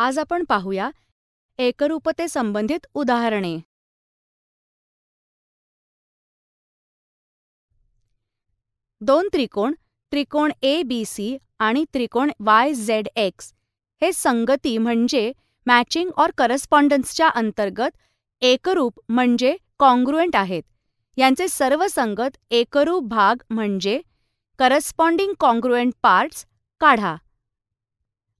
आज आपण पाहूया एकरूपते संबंधित उदाहरणे दोन त्रिकोण त्रिकोण ए बी सी आणि त्रिकोण वाय झेड एक्स हे संगती म्हणजे मॅचिंग ऑर करस्पॉन्डन्सच्या अंतर्गत एकरूप म्हणजे कॉंग्रुएंट आहेत यांचे सर्व संगत एकरूप भाग म्हणजे करस्पॉन्डिंग कॉन्ग्रुएंट पार्ट्स काढा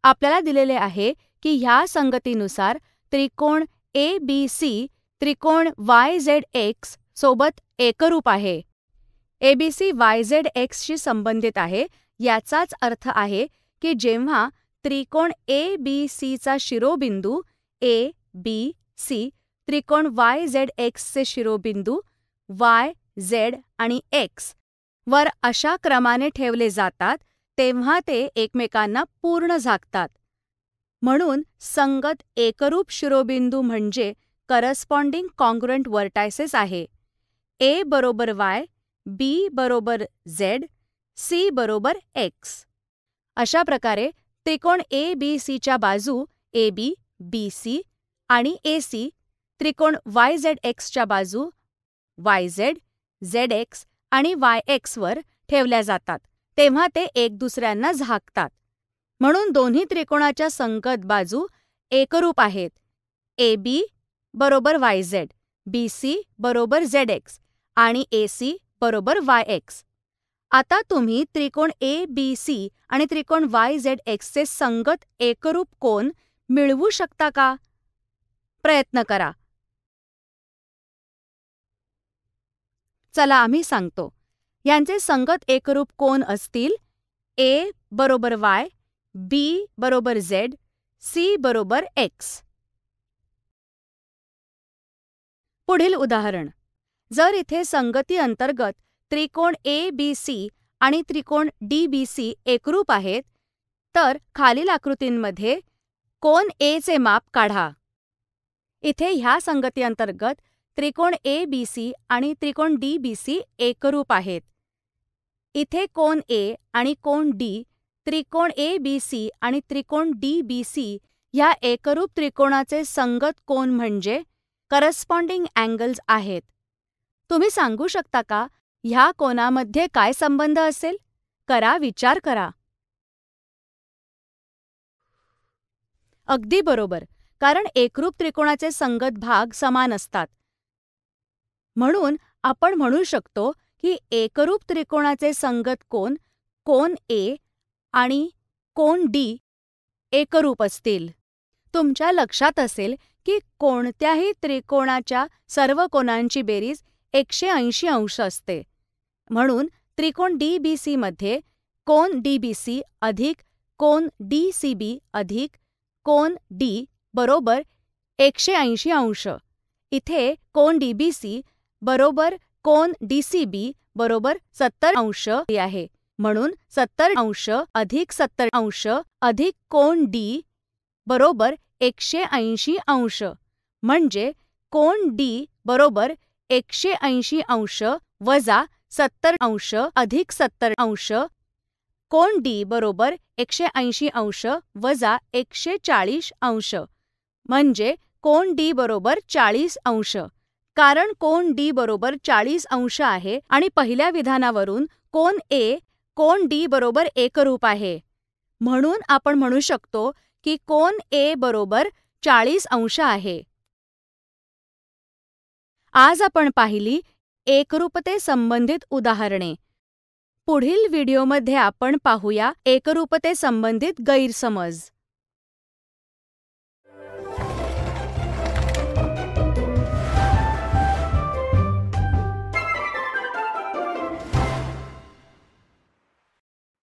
आपल्याला दिलेले आहे की ह्या संगतीनुसार त्रिकोण ए बी सी त्रिकोण वाय झेड एक्स सोबत एकरूप आहे एबीसी वाय झेड एक्सशी संबंधित आहे याचाच अर्थ आहे की जेव्हा त्रिकोण ए बी सीचा शिरोबिंदू ए बी सी त्रिकोण वाय झेड एक्सचे शिरोबिंदू वाय झेड आणि एक्स वर अशा क्रमाने ठेवले जातात तेव्हा ते एकमेकांना पूर्ण झाकतात म्हणून संगत एकरूप शिरोबिंदू म्हणजे करस्पॉन्डिंग कॉन्ग्रंट वर्टायसेस आहे ए बरोबर वाय बी बरोबर झेड सी बरोबर एक्स अशा प्रकारे त्रिकोण ए बी सीच्या बाजू ए बी बी सी आणि ए सी त्रिकोण वाय झेड एक्सच्या बाजू वाय झेड झेड एक्स आणि वाय एक्सवर ठेवल्या जातात तेव्हा ते एक दुसऱ्यांना झाकतात म्हणून दोन्ही त्रिकोणाच्या संगत बाजू एकरूप आहेत ए बी बरोबर वाय झेड बी सी बरोबर झेड एक्स आणि ए सी बरोबर वाय एक्स आता तुम्ही त्रिकोण ए बी सी आणि त्रिकोण वाय झेड एक्सचे संगत एकरूप कोन मिळवू शकता का प्रयत्न करा चला आम्ही सांगतो यांचे संगत एकरूप कोन असतील ए बरोबर वाय बी बरोबर झेड सी बरोबर एक्स पुढील उदाहरण जर इथे संगती अंतर्गत त्रिकोण ए बी सी आणि त्रिकोण डी बी सी एकरूप आहेत तर खालील आकृतींमध्ये कोन ए चे माप काढा इथे ह्या संगती अंतर्गत त्रिकोण ए बी सी आणि त्रिकोण डी बी सी एकरूप आहेत इथे कोन ए आणि कोण डी त्रिकोण ए बी सी आणि त्रिकोण डी बी सी ह्या एकरूप त्रिकोणाचे संगत कोन म्हणजे करस्पॉन्डिंग अँगल्स आहेत तुम्ही सांगू शकता का ह्या कोणामध्ये काय संबंध असेल करा विचार करा अगदी बरोबर कारण एकरूप त्रिकोणाचे संगत भाग समान असतात म्हणून आपण म्हणू शकतो की एकरूप त्रिकोणाचे संगत कोन कोन ए आणि कोन डी एकरूप असतील तुमच्या लक्षात असेल की कोणत्याही त्रिकोणाच्या सर्व कोणांची बेरीज एकशे ऐंशी अंश असते म्हणून त्रिकोण डी बी सीमध्ये कोन डी बी सी अधिक कोन डी सी बी अधिक कोन डी बरोबर एकशे ऐंशी अंश इथे कोन डी बी सी बरोबर कोन डी सी बी बरोबर सत्तर अंश आहे म्हणून सत्तर अंश अधिक सत्तर अंश अधिक कोण डी बरोबर एकशे ऐंशी अंश म्हणजे कोण डी बरोबर एकशे ऐंशी अंश वजा सत्तर अंश अधिक सत्तर अंश कोण डी बरोबर एकशे ऐंशी अंश वजा एकशे चाळीस अंश म्हणजे कोण डी बरोबर चाळीस अंश कारण कोण डी बरोबर चाळीस अंश आहे आणि पहिल्या विधानावरून कोण ए कोन डी बरोबर एकरूप आहे म्हणून आपण म्हणू शकतो की कोन ए बरोबर चाळीस अंश आहे आज आपण पाहिली एकरूपते संबंधित उदाहरणे पुढील व्हिडिओमध्ये आपण पाहूया एकरूपते संबंधित गैरसमज